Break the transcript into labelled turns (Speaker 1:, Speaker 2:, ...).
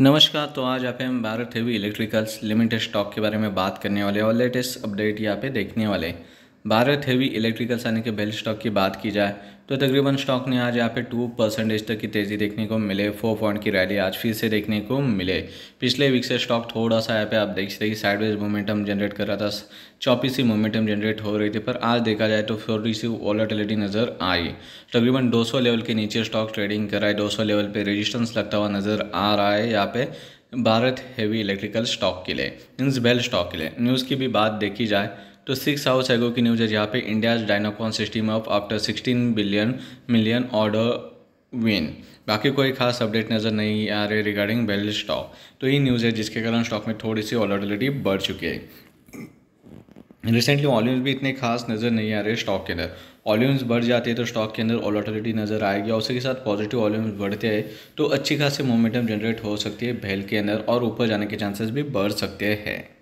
Speaker 1: नमस्कार तो आज आप हम Bharat Heavy Electricals Limited stock के बारे में बात करने वाले और लेटेस्ट अपडेट यहाँ पे देखने वाले हैं भारत हेवी इलेक्ट्रिकल्स यानी कि बेल स्टॉक की बात की जाए तो तकरीबन स्टॉक ने आज यहाँ पे टू परसेंटेज तक की तेज़ी देखने को मिले फोर पॉइंट की रैली आज फिर से देखने को मिले पिछले वीक से स्टॉक थोड़ा सा यहाँ पे आप देख सकते हैं साइडवेज मोमेंटम जनरेट कर रहा था चौपी ही मोमेंटम जनरेट हो रही थी पर आज देखा जाए तो थोड़ी सी वॉलेटिलिटी नज़र आई तकरीबन दो लेवल के नीचे स्टॉक ट्रेडिंग कर रहा है 200 लेवल पर रजिस्टेंस लगता हुआ नज़र आ रहा है यहाँ पे भारत हेवी इलेक्ट्रिकल स्टॉक के लिए मीन्स बेल स्टॉक के लिए न्यूज़ की भी बात देखी जाए तो सिक्स हाउस एगो की न्यूज है जहाँ पे India's Dynacons system of after sixteen billion million order win बाकी कोई खास अपडेट नज़र नहीं आ रही रिगार्डिंग बेल स्टॉक तो ये न्यूज़ है जिसके कारण स्टॉक में थोड़ी सी ऑलरेडिटी बढ़ चुकी है रिसेंटली वॉल्यूम्स भी इतने खास नज़र नहीं आ रहे स्टॉक के अंदर वॉल्यूम्स बढ़ जाते हैं तो स्टॉक के अंदर ऑलॉटिलिटी नज़र आएगी और उसी के साथ पॉजिटिव वॉल्यूम्स बढ़ते हैं तो अच्छी खासी मोमेंटम जनरेट हो सकती है भेल के अंदर और ऊपर जाने के चांसेस भी बढ़ सकते हैं